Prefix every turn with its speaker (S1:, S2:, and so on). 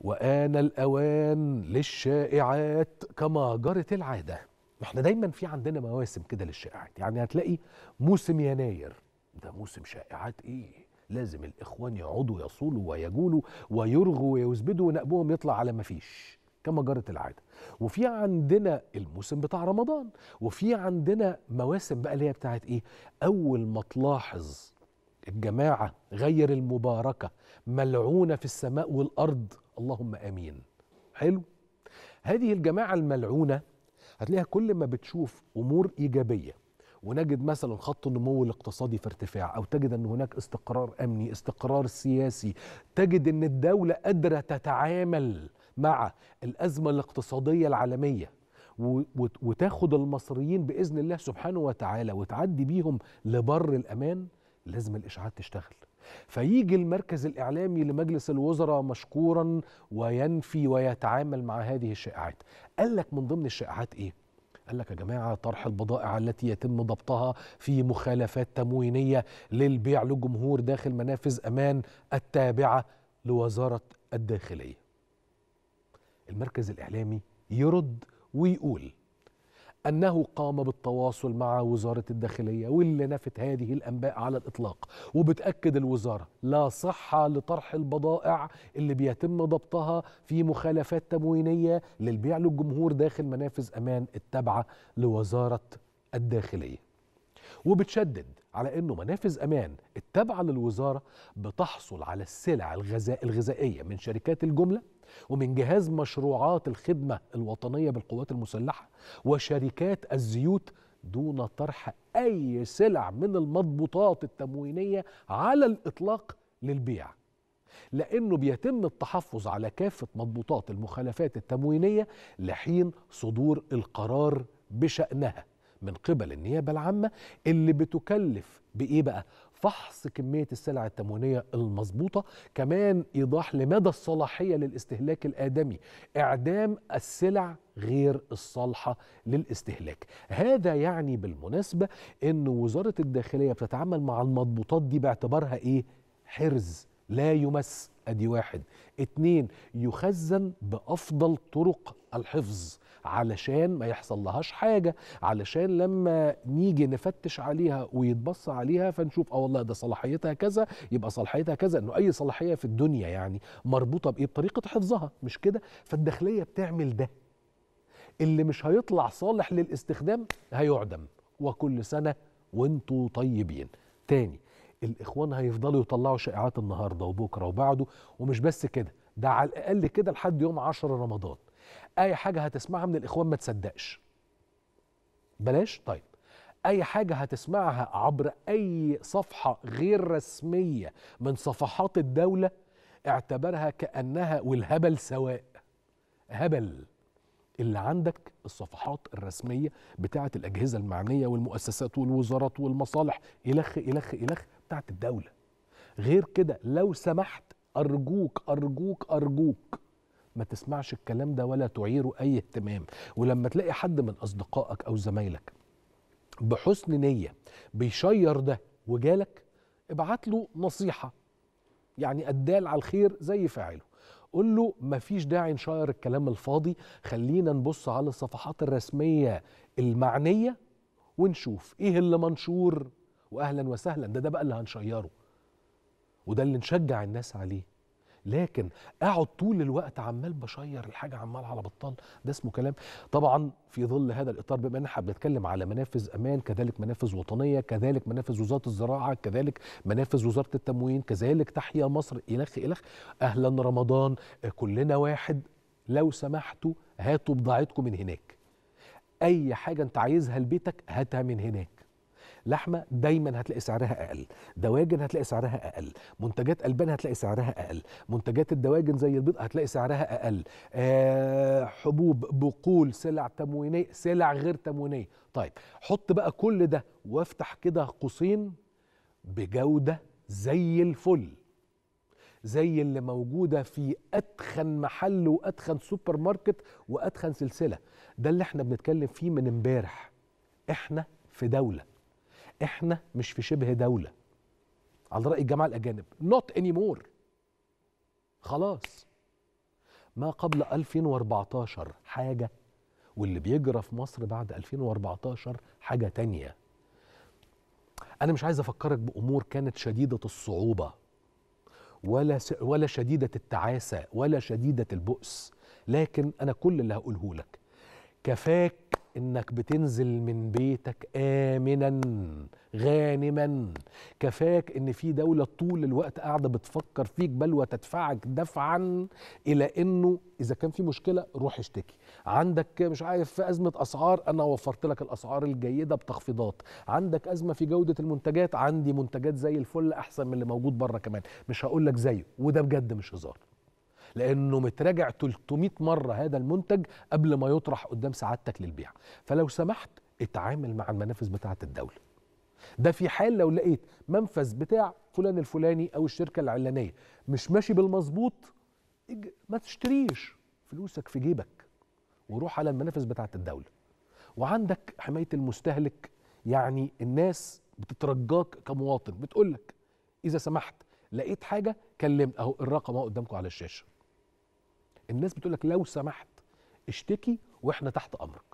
S1: وآن الأوان للشائعات كما جرت العادة احنا دايما في عندنا مواسم كده للشائعات يعني هتلاقي موسم يناير ده موسم شائعات ايه لازم الإخوان يقعدوا يصولوا ويجولوا ويرغوا ويزبدوا ونقبهم يطلع على ما فيش كما جرت العادة وفي عندنا الموسم بتاع رمضان وفي عندنا مواسم بقى اللي هي بتاعت ايه أول ما تلاحظ الجماعة غير المباركة ملعونة في السماء والأرض اللهم امين حلو هذه الجماعه الملعونه هتلاقيها كل ما بتشوف امور ايجابيه ونجد مثلا خط النمو الاقتصادي في ارتفاع او تجد ان هناك استقرار امني استقرار سياسي تجد ان الدوله قادره تتعامل مع الازمه الاقتصاديه العالميه وتاخد المصريين باذن الله سبحانه وتعالى وتعدي بيهم لبر الامان لازم الاشاعات تشتغل فيجي المركز الإعلامي لمجلس الوزراء مشكورا وينفي ويتعامل مع هذه الشائعات قال لك من ضمن الشائعات إيه؟ قال لك يا جماعة طرح البضائع التي يتم ضبطها في مخالفات تموينية للبيع للجمهور داخل منافذ أمان التابعة لوزارة الداخلية المركز الإعلامي يرد ويقول أنه قام بالتواصل مع وزارة الداخلية واللي نفت هذه الأنباء على الإطلاق وبتأكد الوزارة لا صحة لطرح البضائع اللي بيتم ضبطها في مخالفات تموينية للبيع للجمهور داخل منافذ أمان التابعة لوزارة الداخلية وبتشدد على أنه منافذ أمان التابعة للوزارة بتحصل على السلع الغذائية من شركات الجملة ومن جهاز مشروعات الخدمة الوطنية بالقوات المسلحة وشركات الزيوت دون طرح أي سلع من المضبوطات التموينية على الإطلاق للبيع لأنه بيتم التحفظ على كافة مضبوطات المخالفات التموينية لحين صدور القرار بشأنها من قبل النيابة العامة اللي بتكلف بإيه بقى؟ فحص كمية السلع التموينية المظبوطة كمان إيضاح لمدى الصلاحية للاستهلاك الآدمي إعدام السلع غير الصالحة للاستهلاك هذا يعني بالمناسبة أن وزارة الداخلية بتتعامل مع المضبوطات دي باعتبارها إيه؟ حرز لا يمس أدي واحد اتنين يخزن بأفضل طرق الحفظ علشان ما يحصل لهاش حاجه علشان لما نيجي نفتش عليها ويتبص عليها فنشوف اه والله ده صلاحيتها كذا يبقى صلاحيتها كذا انه اي صلاحيه في الدنيا يعني مربوطه بايه بطريقه حفظها مش كده فالداخليه بتعمل ده اللي مش هيطلع صالح للاستخدام هيعدم وكل سنه وانتوا طيبين تاني الاخوان هيفضلوا يطلعوا شائعات النهارده وبكره وبعده ومش بس كده ده على الاقل كده لحد يوم 10 رمضان اي حاجه هتسمعها من الاخوان ما تصدقش بلاش طيب اي حاجه هتسمعها عبر اي صفحه غير رسميه من صفحات الدوله اعتبرها كانها والهبل سواء هبل اللي عندك الصفحات الرسميه بتاعه الاجهزه المعنيه والمؤسسات والوزارات والمصالح الخ الخ الخ بتاعه الدوله غير كده لو سمحت ارجوك ارجوك ارجوك ما تسمعش الكلام ده ولا تعيره اي اهتمام ولما تلاقي حد من اصدقائك او زمايلك بحسن نيه بيشير ده وجالك ابعت له نصيحه يعني الدال على الخير زي فاعله قول له مفيش داعي نشير الكلام الفاضي خلينا نبص على الصفحات الرسميه المعنيه ونشوف ايه اللي منشور واهلا وسهلا ده ده بقى اللي هنشيره وده اللي نشجع الناس عليه لكن اقعد طول الوقت عمال بشير الحاجه عمال على بطال ده اسمه كلام طبعا في ظل هذا الاطار بما ان احنا بنتكلم على منافذ امان كذلك منافذ وطنيه كذلك منافذ وزاره الزراعه كذلك منافذ وزاره التموين كذلك تحيا مصر الخ الخ اهلا رمضان كلنا واحد لو سمحتوا هاتوا بضاعتكم من هناك اي حاجه انت عايزها لبيتك هاتها من هناك لحمه دايما هتلاقي سعرها اقل دواجن هتلاقي سعرها اقل منتجات البان هتلاقي سعرها اقل منتجات الدواجن زي البيض هتلاقي سعرها اقل أه حبوب بقول سلع تموينيه سلع غير تموينيه طيب حط بقى كل ده وافتح كده قوسين بجوده زي الفل زي اللي موجوده في اتخن محل واتخن سوبر ماركت واتخن سلسله ده اللي احنا بنتكلم فيه من امبارح احنا في دوله احنا مش في شبه دوله على راي الجماعه الاجانب نوت اني مور خلاص ما قبل 2014 حاجه واللي بيجرى في مصر بعد 2014 حاجه تانية انا مش عايز افكرك بامور كانت شديده الصعوبه ولا س... ولا شديده التعاسه ولا شديده البؤس لكن انا كل اللي هقوله لك كفاك انك بتنزل من بيتك امنا غانما كفاك ان في دوله طول الوقت قاعده بتفكر فيك بل وتدفعك دفعا الى انه اذا كان في مشكله روح اشتكي عندك مش عارف في ازمه اسعار انا وفرت لك الاسعار الجيده بتخفيضات عندك ازمه في جوده المنتجات عندي منتجات زي الفل احسن من اللي موجود بره كمان مش هقول لك زيه وده بجد مش هزار لانه متراجع 300 مره هذا المنتج قبل ما يطرح قدام سعادتك للبيع فلو سمحت اتعامل مع المنافس بتاعه الدوله ده في حال لو لقيت منفذ بتاع فلان الفلاني او الشركه العلانيه مش ماشي بالمظبوط ما تشتريش فلوسك في جيبك وروح على المنافس بتاعه الدوله وعندك حمايه المستهلك يعني الناس بتترجاك كمواطن بتقولك اذا سمحت لقيت حاجه كلمني اهو الرقم اهو قدامكم على الشاشه الناس بتقول لك لو سمحت اشتكي واحنا تحت امرك